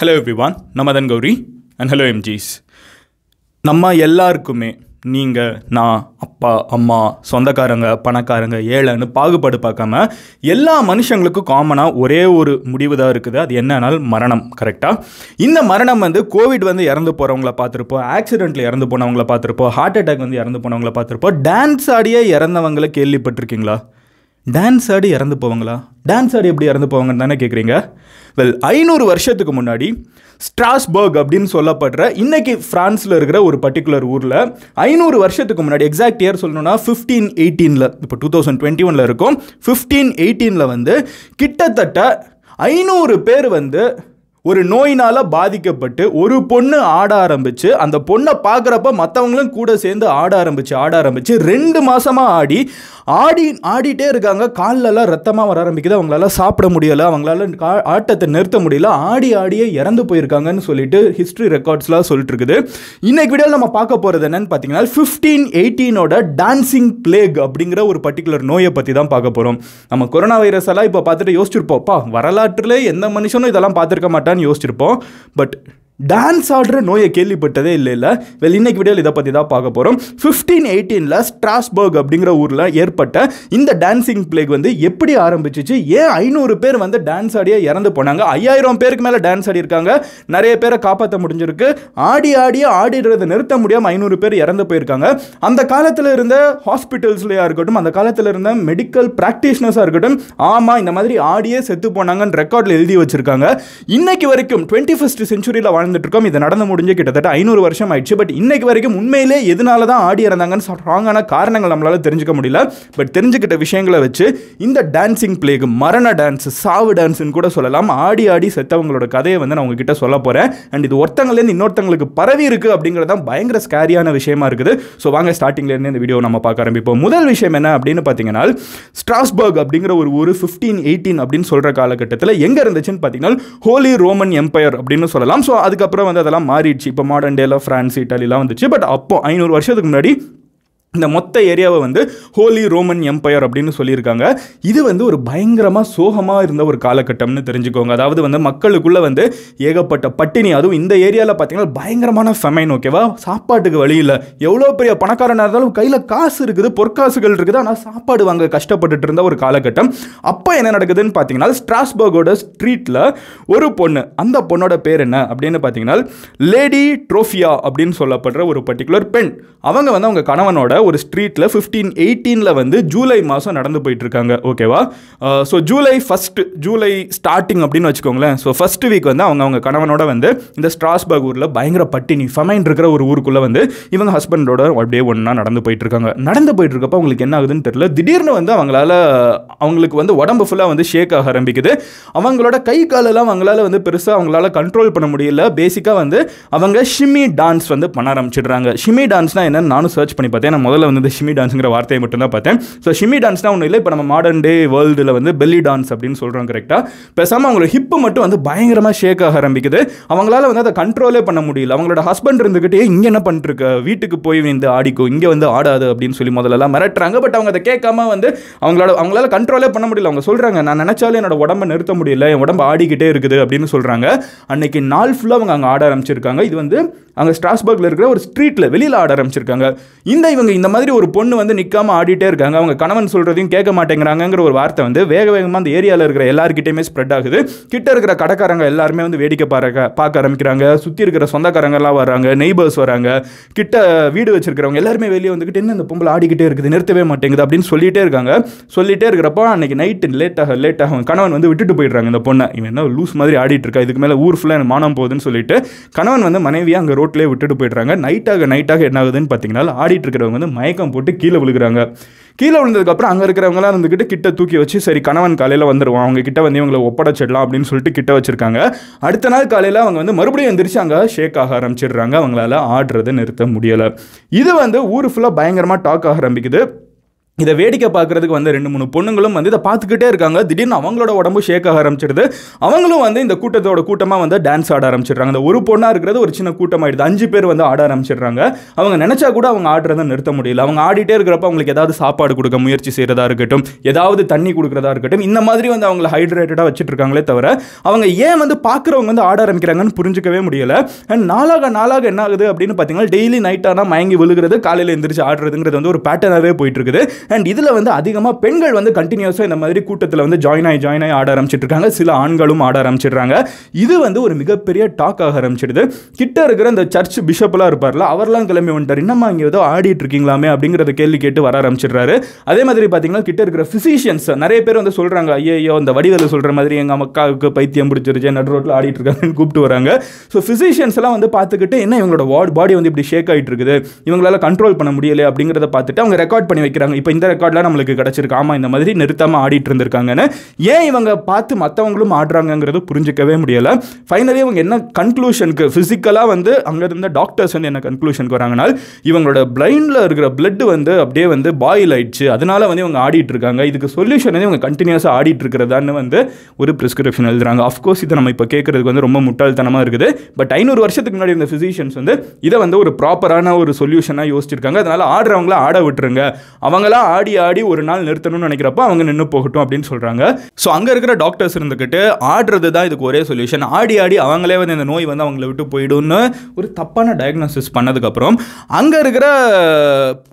hello everyone நம்ம தன் Gowri and hello எம்ஜிஸ் நம்ம எல்லாருக்குமே நீங்கள் நான் அப்பா அம்மா சொந்தக்காரங்க பணக்காரங்க ஏழைன்னு பாகுபாடு பார்க்காம எல்லா மனுஷங்களுக்கும் காமனாக ஒரே ஒரு முடிவு தான் இருக்குது அது என்னன்னால் மரணம் கரெக்டாக இந்த மரணம் வந்து கோவிட் வந்து இறந்து போகிறவங்கள பார்த்துருப்போம் ஆக்சிடெண்ட்டில் இறந்து போனவங்கள பார்த்துருப்போம் ஹார்ட் அட்டாக் வந்து இறந்து போனவங்கள பார்த்துருப்போம் டான்ஸ் ஆடியே இறந்தவங்கள கேள்விப்பட்டிருக்கீங்களா டான்ஸ் ஆடி இறந்து போவாங்களா டான்ஸ் ஆடி எப்படி இறந்து போவாங்கன்னு தானே கேட்குறீங்க வெல் ஐநூறு வருஷத்துக்கு முன்னாடி ஸ்ட்ராஸ்பர்க் அப்படின்னு சொல்லப்படுற இன்னைக்கு ஃப்ரான்ஸில் இருக்கிற ஒரு பர்டிகுலர் ஊரில் ஐநூறு வருஷத்துக்கு முன்னாடி எக்ஸாக்ட் இயர் சொல்லணும்னா ஃபிஃப்டீன் எயிட்டீனில் இப்போ டூ தௌசண்ட் டுவெண்ட்டி ஒனில் இருக்கும் ஃபிஃப்டீன் எயிட்டீனில் வந்து கிட்டத்தட்ட ஐநூறு பேர் வந்து ஒரு நோயினால் பாதிக்கப்பட்டு ஒரு பொண்ணு ஆட ஆரம்பித்து அந்த பொண்ணை பார்க்குறப்ப மற்றவங்களும் கூட சேர்ந்து ஆட ஆரம்பித்து ஆட ஆரம்பித்து ரெண்டு மாதமாக ஆடி ஆடி ஆடிட்டே இருக்காங்க கால்லெல்லாம் ரத்தமாக வர ஆரம்பிக்குது அவங்களால சாப்பிட முடியலை அவங்களால கா ஆட்டத்தை நிறுத்த முடியல ஆடி ஆடியே இறந்து போயிருக்காங்கன்னு சொல்லிட்டு ஹிஸ்ட்ரி ரெக்கார்ட்ஸ்லாம் சொல்லிட்டு இருக்குது இன்னைக்கு வீடியோவில் நம்ம பார்க்க போகிறது என்னன்னு பார்த்தீங்கன்னா ஃபிஃப்டீன் எயிட்டீனோட டான்சிங் பிளேக் அப்படிங்கிற ஒரு பர்டிகுலர் நோயை பற்றி தான் பார்க்க போகிறோம் நம்ம கொரோனா வைரஸ் எல்லாம் இப்போ பார்த்துட்டு யோசிச்சிருப்போம்ப்பா வரலாற்றில் எந்த மனுஷனும் இதெல்லாம் பார்த்துருக்க மாட்டேன் யோசிச்சிருப்போம் பட் டான்ஸ் ஆடுற நோயை கேள்விப்பட்டதே இல்லை இல்லை வெல் இன்னைக்கு வீடியோ இதை பற்றி தான் பார்க்க போகிறோம் ஃபிஃப்டீன் எயிட்டீனில் ஸ்ட்ராஸ்பர்க் அப்படிங்கிற ஊரில் ஏற்பட்ட இந்த டான்ஸிங் பிளேக் வந்து எப்படி ஆரம்பிச்சிச்சு ஏன் ஐநூறு பேர் வந்து டான்ஸ் ஆடியே இறந்து போனாங்க ஐயாயிரம் பேருக்கு மேலே டான்ஸ் ஆடியிருக்காங்க நிறைய பேரை காப்பாற்ற முடிஞ்சிருக்கு ஆடி ஆடியே ஆடிடுறதை நிறுத்த முடியாமல் ஐநூறு பேர் இறந்து போயிருக்காங்க அந்த காலத்தில் இருந்த ஹாஸ்பிட்டல்ஸ்லையாக இருக்கட்டும் அந்த காலத்தில் இருந்த மெடிக்கல் ப்ராக்டிஷனர்ஸாக இருக்கட்டும் ஆமாம் இந்த மாதிரி ஆடியே செத்து போனாங்கன்னு ரெக்கார்டில் எழுதி வச்சுருக்காங்க இன்னைக்கு வரைக்கும் டுவெண்ட்டி ஃபஸ்ட் செஞ்சுரியில் வாழ்ந்துட்டு இருக்கோம் இது நடந்து முடிஞ்சு கிட்டத்தட்ட ஐநூறு வருஷம் ஆயிடுச்சு பட் இன்னைக்கு வரைக்கும் உண்மையிலே எதனால தான் ஆடி இறந்தாங்கன்னு ஸ்ட்ராங்கான காரணங்கள் நம்மளால் தெரிஞ்சுக்க முடியல பட் தெரிஞ்சுக்கிட்ட விஷயங்களை வச்சு இந்த டான்ஸிங் பிளேக் மரண டான்ஸ் சாவு டான்ஸ்னு கூட சொல்லலாம் ஆடி ஆடி செத்தவங்களோட கதையை வந்து நான் உங்ககிட்ட சொல்ல போகிறேன் அண்ட் இது ஒருத்தங்கள்லேருந்து இன்னொருத்தங்களுக்கு பரவி இருக்குது அப்படிங்கிறதான் பயங்கர ஸ்கேரியான விஷயமா இருக்குது ஸோ வாங்க ஸ்டார்டிங்லேருந்து இந்த வீடியோ நம்ம பார்க்க ஆரம்பிப்போம் முதல் விஷயம் என்ன அப்படின்னு பார்த்தீங்கன்னா ஸ்ட்ராஸ்பர்க் அப்படிங்கிற ஒரு ஒரு ஃபிஃப்டீன் எயிட்டீன் அப்படின்னு சொல்கிற காலகட்டத்தில் எங்கே இருந்துச்சுன்னு பார்த்தீங்கன்னா ஹோலி ரோமன் எம்பையர் அப்படின்னு சொல்லலாம் ஸோ அது அதுக்கப்புறம் வந்து அதெல்லாம் மாறிடுச்சு இப்போ மாடர்ன் டேல ஃப்ரான்ஸ் இட்டாலிலாம் வந்துச்சு பட் அப்போ ஐநூறு வருஷத்துக்கு முன்னாடி இந்த மொத்த ஏரியாவை வந்து ஹோலி ரோமன் எம்பையர் அப்படின்னு சொல்லியிருக்காங்க இது வந்து ஒரு பயங்கரமாக சோகமாக இருந்த ஒரு காலகட்டம்னு தெரிஞ்சுக்கோங்க அதாவது வந்து மக்களுக்குள்ளே வந்து ஏகப்பட்ட பட்டினி அதுவும் இந்த ஏரியாவில் பார்த்தீங்கன்னா பயங்கரமான ஃபெமைன் ஓகேவா சாப்பாட்டுக்கு வழி இல்லை எவ்வளோ பெரிய பணக்காரனாக இருந்தாலும் கையில் காசு இருக்குது பொற்காசுகள் இருக்குது ஆனால் சாப்பாடு வாங்க கஷ்டப்பட்டுட்டு இருந்த ஒரு காலகட்டம் அப்போ என்ன நடக்குதுன்னு பார்த்தீங்கன்னா ஸ்ட்ராஸ்பர்கோட ஸ்ட்ரீட்டில் ஒரு பொண்ணு அந்த பொண்ணோட பேர் என்ன அப்படின்னு பார்த்தீங்கன்னா லேடி ட்ரோஃபியா அப்படின்னு சொல்லப்படுற ஒரு பர்டிகுலர் பெண் அவங்க வந்து அவங்க கணவனோட ஒரு ஸ்ட்ரீட்டில் ஃபிஃப்டீன் எயிட்டீனில் வந்து ஜூலை மாதம் நடந்து போயிட்டுருக்காங்க ஓகேவா so July first July starting அப்படின்னு வச்சுக்கோங்களேன் ஸோ ஃபஸ்ட்டு வீக் வந்து அவங்க அவங்க கணவனோட வந்து இந்த ஸ்ட்ராஸ்பர்க் ஊரில் பயங்கர பட்டினி ஃபமைன் இருக்கிற ஒரு ஊருக்குள்ளே வந்து இவங்க ஹஸ்பண்டோட அப்படியே ஒன்றா நடந்து போயிட்டுருக்காங்க நடந்து போயிட்டுருக்கப்போ அவங்களுக்கு என்ன ஆகுதுன்னு தெரியல திடீர்னு வந்து அவங்களால அவங்களுக்கு வந்து உடம்பு ஃபுல்லாக வந்து ஷேக் ஆக ஆரம்பிக்குது அவங்களோட கை காலெல்லாம் அவங்களால வந்து பெருசாக அவங்களால கண்ட்ரோல் பண்ண முடியல பேசிக்காக வந்து அவங்க ஷிமி டான்ஸ் வந்து பண்ண ஆரம்பிச்சிடுறாங்க ஷிமி டான்ஸ்னால் என்னன்னு நானும் சர்ச் பண்ணி பார்த்தேன் நம்ம முதல்ல வந்து ஷிமி டான்ஸுங்கிற வார்த்தையை மட்டும்தான் பார்த்தேன் ஸோ ஷிமி டான்ஸ்னா ஒன்றும் இல்லை இப்போ நம்ம மாடர்ன் டே வேர்ல்டில் வந்து பெல்லி டான்ஸ் அப்படின்னு சொல்கிறோம் கரெக்டாக பேசாமல் அவங்களோட ஹிப்பு மட்டும் வந்து பயங்கரமாக ஷேக் ஆக ஆரம்பிக்குது அவங்களால வந்து அதை கண்ட்ரோலே பண்ண முடியல அவங்களோட ஹஸ்பண்ட் இருந்துக்கிட்டே இங்கே என்ன பண்ணிட்டுருக்க வீட்டுக்கு போய் வந்து ஆடிக்கும் இங்கே வந்து ஆடாது அப்படின்னு சொல்லி முதல்லலாம் மிரட்டுறாங்க பட் அவங்க அதை கேட்காம வந்து அவங்களோட அவங்களால கண்ட்ரோலே பண்ண முடியல அவங்க சொல்கிறாங்க நான் நினச்சாலும் என்னோட உடம்பை நிறுத்த முடியல என் உடம்பு ஆடிக்கிட்டே இருக்குது அப்படின்னு சொல்கிறாங்க அன்னைக்கு நாள் ஃபுல்லாக அவங்க அங்கே ஆட ஆரம்பிச்சிருக்காங்க இது வந்து அங்கே ஸ்ட்ராஸ்பர்கில் இருக்கிற ஒரு ஸ்ட்ரீட்டில் வெளியில் ஆட ஆரம்பிச்சிருக்காங்க இந்த இவங்க இந்த மாதிரி ஒரு பொண்ணு வந்து நிற்காமல் ஆடிட்டே இருக்காங்க அவங்க கணவன் சொல்கிறதையும் கேட்க மாட்டேங்கிறாங்கிற ஒரு வார்த்தை வந்து வேக வேகமாக அந்த ஏரியாவில் இருக்கிற எல்லாருக்கிட்டையுமே ஸ்ப்ரெட் ஆகுது கிட்ட இருக்கிற கடைக்காரங்க எல்லாருமே வந்து வேடிக்கை பார்க்க பார்க்க ஆரம்பிக்கிறாங்க சுற்றி இருக்கிற சொந்தக்காரங்கெல்லாம் வராங்க நெய்பர்ஸ் வராங்க கிட்ட வீடு வச்சிருக்கிறவங்க எல்லாருமே வெளியே வந்துட்டு என்ன இந்த பொம்பளை ஆடிக்கிட்டே இருக்குது நிறுத்தவே மாட்டேங்குது அப்படின்னு சொல்லிகிட்டே இருக்காங்க சொல்லிகிட்டே இருக்கிறப்போ அன்றைக்கி நைட்டு லேட்டாக லேட்டாக கணவன் வந்து விட்டுட்டு போயிடுறாங்க இந்த பொண்ணை இவன் என்ன லூஸ் மாதிரி ஆடிட்டு இருக்கா இதுக்கு மேலே ஊர் ஃபுல்லாக மானம் போகுதுன்னு சொல்லிட்டு கணவன் வந்து மனைவியாக அங்கே ரோட்லேயே விட்டுட்டு போயிடுறாங்க நைட்டாக நைட்டாக என்ன ஆகுதுன்னு பார்த்தீங்கன்னா ஆடிட்டு இருக்கிறவங்க வந்து மயக்கம் போட்டு கீழே விழுகிறாங்க கீழே விழுந்ததுக்கப்புறம் அங்கே இருக்கிறவங்களாம் இருந்துக்கிட்டு கிட்ட தூக்கி வச்சு சரி கணவன் காலையில் வந்துடுவான் அவங்க கிட்ட வந்து இவங்களை ஒப்படைச்சிடலாம் அப்படின்னு சொல்லிட்டு கிட்ட வச்சிருக்காங்க அடுத்த நாள் காலையில் அவங்க வந்து மறுபடியும் எந்திரிச்சு அங்கே ஷேக் ஆக ஆரம்பிச்சிடுறாங்க அவங்களால ஆடுறதை நிறுத்த முடியலை இது வந்து ஊர் ஃபுல்லாக பயங்கரமாக டாக் ஆக ஆரம்பிக்குது இதை வேடிக்கை பார்க்குறதுக்கு வந்து ரெண்டு மூணு பொண்ணுங்களும் வந்து இதை பார்த்துக்கிட்டே இருக்காங்க திடீர்னு அவங்களோட உடம்பு ஷேக் ஆக ஆரம்பிச்சிடுது அவங்களும் வந்து இந்த கூட்டத்தோட கூட்டமாக வந்து டான்ஸ் ஆட ஆரம்பிச்சிடுறாங்க அந்த ஒரு பொண்ணாக இருக்கிறது ஒரு சின்ன ஆகிடுது அஞ்சு பேர் வந்து ஆட ஆரம்பிச்சிடுறாங்க அவங்க நினச்சா கூட அவங்க ஆடுறதை நிறுத்த முடியல அவங்க ஆடிட்டே இருக்கிறப்ப அவங்களுக்கு ஏதாவது சாப்பாடு கொடுக்க முயற்சி செய்கிறதா இருக்கட்டும் ஏதாவது தண்ணி கொடுக்குறதா இருக்கட்டும் இந்த மாதிரி வந்து அவங்கள ஹைட்ரேட்டடாக வச்சுட்டு இருக்காங்களே தவிர அவங்க ஏன் வந்து பார்க்குறவங்க வந்து ஆட ஆரம்பிக்கிறாங்கன்னு புரிஞ்சிக்கவே முடியல அண்ட் நாளாக நாளாக என்ன ஆகுது அப்படின்னு பார்த்தீங்கன்னா டெய்லி நைட் ஆனால் மயங்கி விழுகிறது காலையில் எழுந்திரிச்சு ஆடுறதுங்கிறது வந்து ஒரு பேட்டர்னாகவே போயிட்டு இருக்குது அண்ட் இதில் வந்து அதிகமாக பெண்கள் வந்து கண்டினியூஸாக இந்த மாதிரி கூட்டத்தில் வந்து ஜாயின் ஆகி ஜாயின் ஆகி ஆட ஆரம்பிச்சிட்ருக்காங்க சில ஆண்களும் ஆட ஆரம்பிச்சிடுறாங்க இது வந்து ஒரு மிகப்பெரிய டாக் ஆக ஆரம்பிச்சிடுது கிட்ட இருக்கிற அந்த சர்ச் பிஷப்லாம் இருப்பார்ல அவர்லாம் கிளம்பி வந்துட்டார் என்னம்மா இங்கே ஏதோ ஆடிட்டு இருக்கீங்களாமே அப்படிங்கிறத கேள்வி கேட்டு வர ஆரம்பிச்சிடுறாரு அதே மாதிரி பார்த்தீங்கன்னா கிட்ட இருக்கிற ஃபிசிஷியன்ஸ் நிறைய பேர் வந்து சொல்கிறாங்க ஐயோ இந்த வடிவில் சொல்கிற மாதிரி எங்கள் அக்காவுக்கு பைத்தியம் பிடிச்சிருச்சு நடு ரோட்டில் ஆடிட்டு இருக்காங்கன்னு கூப்பிட்டு வராங்க ஸோ ஃபிசிஷியன்ஸ்லாம் வந்து பார்த்துக்கிட்டு என்ன இவங்களோட வார்டு பாடி வந்து இப்படி ஷேக் ஆகிட்டு இருக்குது இவங்களால கண்ட்ரோல் பண்ண முடியலை அப்படிங்கிறத பார்த்துட்டு அவங்க ரெக்கார்ட் பண்ணி வைக்கிறாங்க இப்போ இந்த ரெக்கார்ட்லாம் நம்மளுக்கு கிடச்சிருக்கு ஆமாம் இந்த மாதிரி நிறுத்தமாக ஆடிட்டு இருந்திருக்காங்கன்னு ஏன் இவங்க பார்த்து மற்றவங்களும் ஆடுறாங்கிறது புரிஞ்சிக்கவே முடியலை ஃபைனலி இவங்க என்ன கன்க்ளூஷனுக்கு ஃபிசிக்கலாக வந்து அங்கே இருந்த டாக்டர்ஸ் வந்து என்ன கன்க்ளூஷனுக்கு வராங்கன்னா இவங்களோட பிளைண்டில் இருக்கிற பிளட் வந்து அப்படியே வந்து பாயில் ஆயிடுச்சு அதனால வந்து இவங்க ஆடிட்டு இருக்காங்க இதுக்கு சொல்யூஷன் வந்து இவங்க கண்டினியூஸாக ஆடிட்டு இருக்கிறதான்னு வந்து ஒரு ப்ரிஸ்கிரிப்ஷன் எழுதுறாங்க அஃப்கோர்ஸ் இதை நம்ம இப்போ கேட்குறதுக்கு வந்து ரொம்ப முட்டாள்தனமாக இருக்குது பட் ஐநூறு வருஷத்துக்கு முன்னாடி இந்த ஃபிசிஷியன்ஸ் வந்து இதை வந்து ஒரு ப்ராப்பரான ஒரு சொல்யூஷனாக யோசிச்சிருக்காங்க அதனால் ஆடுறவங்கள ஆட விட்டுருங்க அவங்களாம் தான் ஆடி ஆடி ஒரு நாள் நிறுத்தணும்னு நினைக்கிறப்ப அவங்க நின்று போகட்டும் அப்படின்னு சொல்கிறாங்க ஸோ அங்கே இருக்கிற டாக்டர்ஸ் இருந்துக்கிட்டு ஆடுறது தான் இதுக்கு ஒரே சொல்யூஷன் ஆடி ஆடி அவங்களே வந்து இந்த நோய் வந்து அவங்கள விட்டு போயிடும்னு ஒரு தப்பான டயக்னோசிஸ் பண்ணதுக்கப்புறம் அங்கே இருக்கிற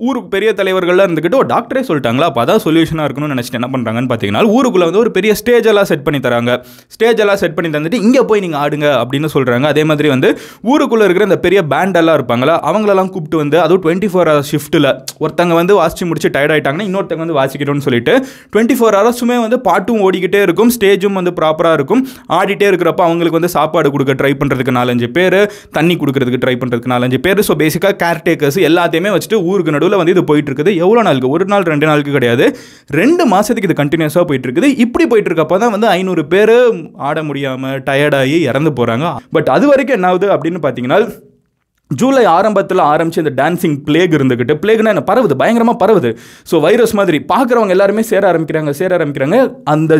ஊருக்கு பெரிய தலைவர்கள்லாம் இருந்துக்கிட்டு ஒரு டாக்டரே சொல்லிட்டாங்களா அப்போ அதான் சொல்யூஷனாக இருக்கணும்னு நினச்சிட்டு என்ன பண்ணுறாங்கன்னு பார்த்தீங்கன்னா ஊருக்குள்ளே வந்து ஒரு பெரிய ஸ்டேஜ் எல்லாம் செட் பண்ணி தராங்க ஸ்டேஜ் எல்லாம் செட் பண்ணி தந்துட்டு இங்கே போய் நீங்கள் ஆடுங்க அப்படின்னு சொல்கிறாங்க அதே மாதிரி வந்து ஊருக்குள்ளே இருக்கிற இந்த பெரிய பேண்டெல்லாம் இருப்பாங்களா அவங்களெல்லாம் கூப்பிட்டு வந்து அதுவும் டுவெண்ட்டி ஃபோர் ஹவர் ஷிஃப்ட்டில் ஒருத்தங்க வந்து வாசிச்சு முடிச்சு டயர்ட் ஆகிட்டாங்கன்னா இன்னொருத்தங்க வந்து வாசிக்கணும்னு சொல்லிட்டு டுவெண்ட்டி ஃபோர் ஹவர்ஸுமே வந்து பாட்டும் ஓடிக்கிட்டே இருக்கும் ஸ்டேஜும் வந்து ப்ராப்பராக இருக்கும் ஆடிட்டே இருக்கிறப்ப அவங்களுக்கு வந்து சாப்பாடு கொடுக்க ட்ரை பண்ணுறதுக்கு நாலஞ்சு பேர் தண்ணி கொடுக்குறதுக்கு ட்ரை பண்ணுறதுக்கு நாலஞ்சு பேர் ஸோ பேசிக்காக கேர்டேக்கர்ஸ் எல்லாத்தையுமே வச்சுட்டு ஊருக்கு நடுவில் வந்து இது போயிட்டு இருக்குது எவ்வளோ நாளுக்கு ஒரு நாள் ரெண்டு நாளுக்கு கிடையாது ரெண்டு மாதத்துக்கு இது கண்டினியூஸாக போயிட்டு இருக்குது இப்படி போயிட்டு இருக்கப்போ தான் வந்து ஐநூறு பேர் ஆட முடியாமல் டயர்டாகி இறந்து போகிறாங்க பட் அது வரைக்கும் என்ன அப்படின்னு பார்த்தீங்கன்னா ஜூலை ஆரம்பத்தில் ஆரம்பித்து இந்த டான்ஸிங் பிளேக் இருந்துக்கிட்டு பிளேக்னா என்ன பரவுது பயங்கரமாக பரவுது ஸோ வைரஸ் மாதிரி பார்க்குறவங்க எல்லாருமே சேர ஆரம்பிக்கிறாங்க சேர ஆரம்பிக்கிறாங்க அந்த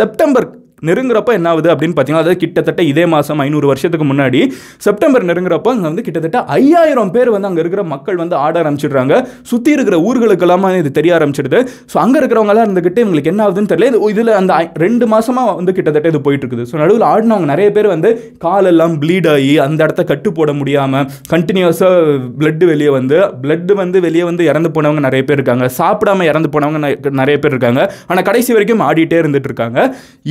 செப்டம்பர் நெருங்குறப்ப என்ன ஆகுது அப்படின்னு பார்த்தீங்கன்னா அதாவது கிட்டத்தட்ட இதே மாதம் ஐநூறு வருஷத்துக்கு முன்னாடி செப்டம்பர் நெருங்குறப்ப அங்கே வந்து கிட்டத்தட்ட ஐயாயிரம் பேர் வந்து அங்கே இருக்கிற மக்கள் வந்து ஆட ஆரம்பிச்சிடுறாங்க சுற்றி இருக்கிற ஊர்களுக்கெல்லாம் இது தெரிய ஆரம்பிச்சிடுது ஸோ அங்கே இருக்கிறவங்களாம் இருந்துக்கிட்டு இவங்களுக்கு என்ன ஆகுதுன்னு தெரியல இதில் அந்த ரெண்டு மாதமாக வந்து கிட்டத்தட்ட இது போயிட்டு இருக்குது ஸோ நடுவில் ஆடினவங்க நிறைய பேர் வந்து காலெல்லாம் ப்ளீட் ஆகி அந்த இடத்த கட்டு போட முடியாமல் கண்டினியூஸாக பிளட்டு வெளியே வந்து பிளட்டு வந்து வெளியே வந்து இறந்து போனவங்க நிறைய பேர் இருக்காங்க சாப்பிடாம இறந்து போனவங்க நிறைய பேர் இருக்காங்க ஆனால் கடைசி வரைக்கும் ஆடிட்டே இருந்துட்டு இருக்காங்க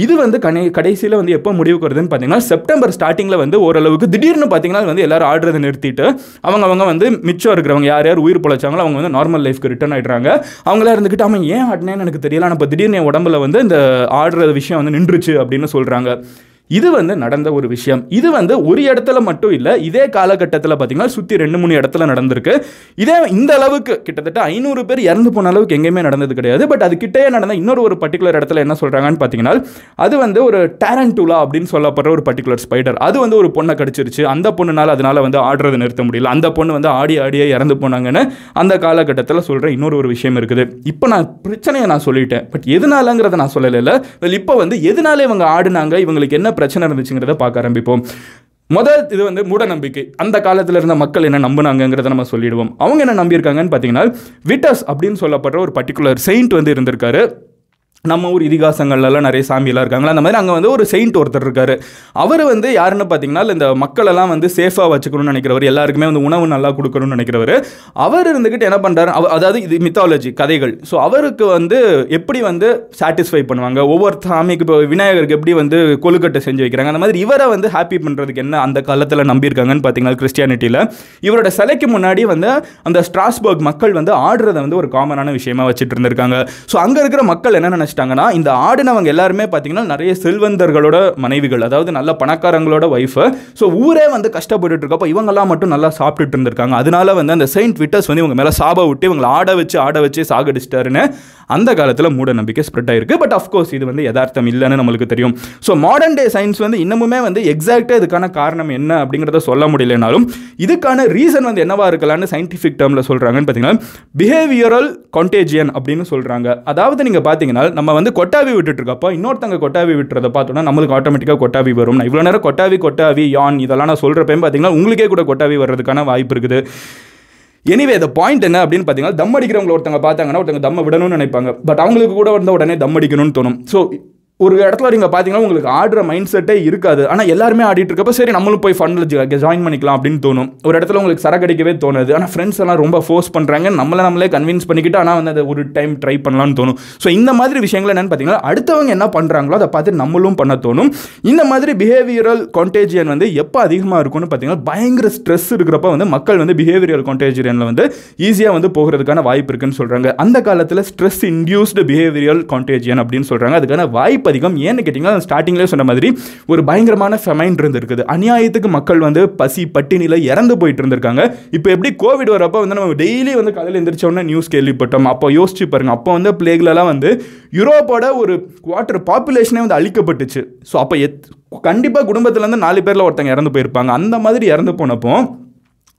இது வந்து கடை கடைசியில் வந்து எப்போ முடிவு வருதுன்னு பார்த்தீங்கன்னா செப்டம்பர் ஸ்டார்டிங்கில் வந்து ஓரளவுக்கு திடீர்னு பார்த்தீங்கன்னா வந்து எல்லாரும் ஆடுறதை நிறுத்திட்டு அவங்க அவங்க வந்து மிச்சம் இருக்கிறவங்க யார் யார் உயிர் பொழைச்சாங்களோ அவங்க வந்து நார்மல் லைஃப்க்கு ரிட்டர்ன் ஆகிடுறாங்க அவங்களா இருந்துக்கிட்டு அவன் ஏன் ஆடினேன்னு எனக்கு தெரியல ஆனால் இப்போ திடீர்னு உடம்புல வந்து இந்த ஆடுற விஷயம் வந்து நின்றுச்சு அப்படின்னு சொல்கிறாங்க இது வந்து நடந்த ஒரு விஷயம் இது வந்து ஒரு இடத்துல மட்டும் இல்லை இதே காலகட்டத்தில் பார்த்தீங்கன்னா சுற்றி ரெண்டு மூணு இடத்துல நடந்திருக்கு இதே இந்த அளவுக்கு கிட்டத்தட்ட ஐநூறு பேர் இறந்து போன அளவுக்கு எங்கேயுமே நடந்தது கிடையாது பட் அது கிட்டே நடந்த இன்னொரு ஒரு பர்டிகுலர் இடத்துல என்ன சொல்கிறாங்கன்னு பார்த்தீங்கன்னா அது வந்து ஒரு டேரண்டூலா அப்படின்னு சொல்லப்படுற ஒரு பர்டிகுலர் ஸ்பைடர் அது வந்து ஒரு பொண்ணை கடிச்சிருச்சு அந்த பொண்ணுனால அதனால் வந்து ஆடுறது நிறுத்த முடியல அந்த பொண்ணு வந்து ஆடி ஆடியே இறந்து போனாங்கன்னு அந்த காலகட்டத்தில் சொல்கிற இன்னொரு ஒரு விஷயம் இருக்குது இப்போ நான் பிரச்சனையை நான் சொல்லிட்டேன் பட் எதனாலங்கிறத நான் சொல்லலை இப்போ வந்து எதனால இவங்க ஆடினாங்க இவங்களுக்கு என்ன பிரச்சனை இருந்துச்சுங்கிறத பார்க்க ஆரம்பிப்போம் முதல் இது வந்து மூட நம்பிக்கை அந்த காலத்தில் இருந்த மக்கள் என்ன நம்பினாங்கிறத நம்ம சொல்லிடுவோம் அவங்க என்ன நம்பியிருக்காங்கன்னு பார்த்தீங்கன்னா விட்டஸ் அப்படின்னு சொல்லப்படுற ஒரு பர்டிகுலர் செயின்ட் வந்து இருந்திருக்காரு நம்ம ஊர் இதிகாசங்கள்லாம் நிறைய சாமியெல்லாம் இருக்காங்களா அந்த மாதிரி அங்கே வந்து ஒரு செயின்ட் ஒருத்தர் இருக்கார் அவர் வந்து யாருன்னு பார்த்தீங்கன்னா இந்த மக்களெல்லாம் வந்து சேஃபாக வச்சுக்கணும்னு நினைக்கிறவர் எல்லாருக்குமே வந்து உணவு நல்லா கொடுக்கணும்னு நினைக்கிறவர் அவர் இருந்துக்கிட்டு என்ன பண்ணுறாரு அதாவது இது மித்தாலஜி கதைகள் ஸோ அவருக்கு வந்து எப்படி வந்து சாட்டிஸ்ஃபை பண்ணுவாங்க ஒவ்வொரு சாமிக்கு இப்போ விநாயகருக்கு எப்படி வந்து கொழுக்கட்டை செஞ்சு வைக்கிறாங்க அந்த மாதிரி இவரை வந்து ஹாப்பி பண்ணுறதுக்கு என்ன அந்த காலத்தில் நம்பியிருக்காங்கன்னு பார்த்தீங்கன்னா கிறிஸ்டியானிட்டியில் இவரோட சிலைக்கு முன்னாடி வந்து அந்த ஸ்ட்ராஸ்பர்க் மக்கள் வந்து ஆடுறதை வந்து ஒரு காமனான விஷயமா வச்சுட்டு இருந்திருக்காங்க ஸோ அங்கே இருக்கிற மக்கள் என்ன ஆரம்பிச்சிட்டாங்கன்னா இந்த ஆடினவங்க எல்லாருமே பார்த்தீங்கன்னா நிறைய செல்வந்தர்களோட மனைவிகள் அதாவது நல்ல பணக்காரங்களோட ஒய்ஃபு ஸோ ஊரே வந்து கஷ்டப்பட்டு இருக்கப்போ இவங்கெல்லாம் மட்டும் நல்லா சாப்பிட்டுட்டு இருந்திருக்காங்க அதனால வந்து அந்த செயின்ட் விட்டர்ஸ் வந்து இவங்க மேலே சாப விட்டு இவங்களை ஆட வச்சு ஆட வச்சு சாகடிச்சிட்டாருன்னு அந்த காலத்தில் மூட நம்பிக்கை ஸ்ப்ரெட் ஆயிருக்கு பட் அஃப்கோர்ஸ் இது வந்து யதார்த்தம் இல்லைன்னு நம்மளுக்கு தெரியும் ஸோ மாடர்ன் டே சயின்ஸ் வந்து இன்னமுமே வந்து எக்ஸாக்டாக இதுக்கான காரணம் என்ன அப்படிங்கிறத சொல்ல முடியலனாலும் இதுக்கான ரீசன் வந்து என்னவா இருக்கலாம்னு சயின்டிஃபிக் டேர்மில் சொல்கிறாங்கன்னு பார்த்தீங்கன்னா பிஹேவியரல் கொண்டேஜியன் அப்படின்னு சொல்கிறாங்க அதாவது நீங்கள் பார்த்தீங்கன்னா நம்ம வந்து கொட்டாவி இருக்கப்போ இன்னொருத்தங்க கொட்டாவி விட்டுறத பார்த்தோன்னா நம்மளுக்கு ஆட்டோமேட்டிக்காக கொட்டாவி வரும் நான் இவ்வளோ நேரம் கொட்டாவி கொட்டாவி யான் இதெல்லாம் நான் சொல்கிறப்பையும் பார்த்தீங்கன்னா உங்களுக்கே கூட கொட்டாவி வர்றதுக்கான வாய்ப்பு இருக்குது எனிவே இந்த பாயிண்ட் என்ன அப்படின்னு பார்த்தீங்கன்னா தம் அடிக்கிறவங்க ஒருத்தங்க பார்த்தாங்கன்னா ஒருத்தங்க தம்மை விடணும்னு நினைப்பாங்க பட் அவங்களுக்கு கூட வந்த உடனே தம் அடிக்கணும்னு தோணும் ஸோ ஒரு இடத்துல நீங்கள் பார்த்தீங்கன்னா உங்களுக்கு ஆடுற மைண்ட் செட்டே இருக்காது ஆனால் எல்லாருமே ஆடிட்டு இருக்கப்போ சரி நம்மளும் போய் ஃபண்டில் ஜாயின் பண்ணிக்கலாம் அப்படின்னு தோணும் ஒரு இடத்துல உங்களுக்கு சர கிடைக்கவே தோணுது ஆனால் ஃப்ரெண்ட்ஸ் எல்லாம் ரொம்ப ஃபோர்ஸ் பண்ணுறாங்க நம்மளை நம்மளே கன்வின்ஸ் பண்ணிக்கிட்டு ஆனால் வந்து அதை ஒரு டைம் ட்ரை பண்ணலாம்னு தோணும் ஸோ இந்த மாதிரி விஷயங்கள் என்னென்னு பார்த்தீங்கன்னா அடுத்தவங்க என்ன பண்ணுறாங்களோ அதை பார்த்து நம்மளும் பண்ண தோணும் இந்த மாதிரி பிஹேவியரல் கான்டேஜியன் வந்து எப்போ அதிகமாக இருக்கும்னு பார்த்தீங்கன்னா பயங்கர ஸ்ட்ரெஸ் இருக்கிறப்ப வந்து மக்கள் வந்து பிஹேவியரல் கான்டேஜியனில் வந்து ஈஸியாக வந்து போகிறதுக்கான வாய்ப்பு இருக்குன்னு சொல்கிறாங்க அந்த காலத்தில் ஸ்ட்ரெஸ் இன்டியூஸ்டு பிஹேவியரல் கான்டேஜியன் அப்படின்னு சொல்கிறாங்க அதுக்கான வாய்ப்பு அதிகம் ஏன்னு கேட்டிங்கன்னா ஸ்டார்டிங்லேயே சொன்ன மாதிரி ஒரு பயங்கரமான ஃபெமைன் இருந்திருக்குது அநியாயத்துக்கு மக்கள் வந்து பசி பட்டினியில் இறந்து போயிட்டு இருந்திருக்காங்க இப்போ எப்படி கோவிட் வரப்போ வந்து நம்ம டெய்லி வந்து காலையில் எந்திரிச்சோன்னா நியூஸ் கேள்விப்பட்டோம் அப்போ யோசிச்சு பாருங்கள் அப்போ வந்து பிளேக்லலாம் வந்து யூரோப்போட ஒரு வாட்டர் பாப்புலேஷனே வந்து அழிக்கப்பட்டுச்சு ஸோ அப்போ எத் கண்டிப்பாக இருந்து நாலு பேரில் ஒருத்தங்க இறந்து போயிருப்பாங்க அந்த மாதிரி இறந்து போனப்போ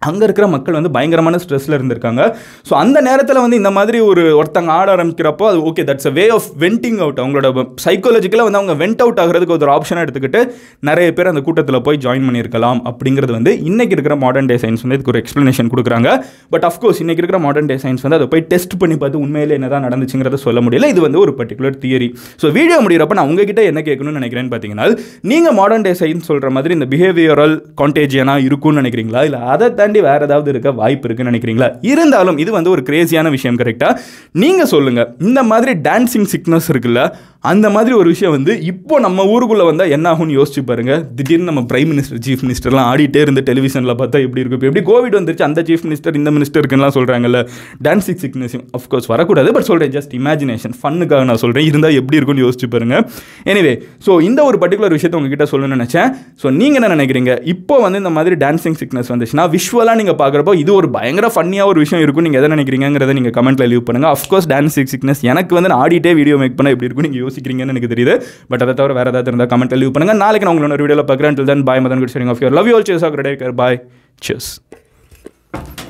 அங்கே இருக்கிற மக்கள் வந்து பயங்கரமான ஸ்ட்ரெஸ்ஸில் இருந்திருக்காங்க ஸோ அந்த நேரத்தில் வந்து இந்த மாதிரி ஒரு ஒருத்தங்க ஆட ஆரம்பிக்கிறப்போ அது okay that's a way of venting out அவங்களோட சைக்காலஜிக்கலாக வந்து அவங்க வெண்ட் அவுட் ஆகிறதுக்கு ஒரு ஆப்ஷனாக எடுத்துக்கிட்டு நிறைய பேர் அந்த கூட்டத்தில் போய் ஜாயின் பண்ணியிருக்கலாம் அப்படிங்கிறது வந்து இன்றைக்கி இருக்கிற மாடர்ன் டே சயின்ஸ் வந்து இதுக்கு ஒரு எக்ஸ்ப்ளனேஷன் கொடுக்குறாங்க பட் அஃப்கோர்ஸ் இன்றைக்கி இருக்கிற மாடர்ன் டே சயின்ஸ் வந்து அதை போய் டெஸ்ட் பண்ணி பார்த்து உண்மையில் என்ன தான் நடந்துச்சுங்கிறத சொல்ல முடியல இது வந்து ஒரு பர்டிகுலர் தியரி ஸோ வீடியோ முடிகிறப்ப நான் உங்ககிட்ட என்ன கேட்கணும்னு நினைக்கிறேன்னு பார்த்தீங்கன்னா நீங்கள் மாடர்ன் டே சயின்ஸ் சொல்கிற மாதிரி இந்த பிஹேவியரல் கான்டேஜியனாக இருக்கும்னு நினைக்கிறீங்களா இல்லை அதை தன் தாண்டி வேற ஏதாவது இருக்க வாய்ப்பு இருக்குன்னு நினைக்கிறீங்களா இருந்தாலும் இது வந்து ஒரு கிரேசியான விஷயம் கரெக்டா நீங்க சொல்லுங்க இந்த மாதிரி டான்சிங் சிக்னஸ் இருக்குல்ல அந்த மாதிரி ஒரு விஷயம் வந்து இப்போ நம்ம ஊருக்குள்ளே வந்தால் என்ன ஆகும்னு யோசிச்சு பாருங்க திடீர்னு நம்ம பிரைம் மினிஸ்டர் சீஃப் மினிஸ்டர்லாம் ஆடிட்டே இருந்து டெலிவிஷனில் பார்த்தா எப்படி இருக்கும் இப்போ எப்படி கோவிட் வந்துருச்சு அந்த சீஃப் மினிஸ்டர் இந்த மினிஸ்டருக்குலாம் சொல்கிறாங்கல்ல டான்ஸிங் சிக்னஸ் அஃப்கோர்ஸ் வரக்கூடாது பட் சொல்கிறேன் ஜஸ்ட் இமேஜினேஷன் ஃபன்னுக்காக நான் சொல்கிறேன் இருந்தால் எப்படி இருக்கும்னு யோசிச்சு பாருங்க எனிவே ஸோ இந்த ஒரு பர்டிகுலர் விஷயத்தை உங்ககிட்ட சொல்லணும்னு நினச்சேன் ஸோ நீங்கள் என்ன நினைக்கிறீங்க இப்போ வந்து இந்த மாதிரி டான்ஸிங் சிக்னஸ் வந்துச்சுன்னா விஷுவலாக நீங்கள் பார்க்குறப்போ இது ஒரு பயங்கர ஃபன்னியாக ஒரு விஷயம் இருக்கும் நீங்கள் எதை நினைக்கிறீங்கிறத நீங்கள் கமெண்ட்டில் லீவ் பண்ணுங்கள் அஃப்கோர்ஸ் டான்ஸிங் சிக்னஸ் எனக்கு வந்து நான் ஆடிட்டே வீடியோ மேக் பண்ண எப்படி இருக்கும் நீங்கள் யோசிக்கிறீங்கன்னு எனக்கு தெரியுது பட் அதை தவிர வேறு ஏதாவது இருந்தால் கமெண்ட் லீவ் பண்ணுங்கள் நாளைக்கு நான் உங்களோட வீடியோவில் பார்க்குறேன் till then bye Madhan good sharing of your love you all chase of bye chase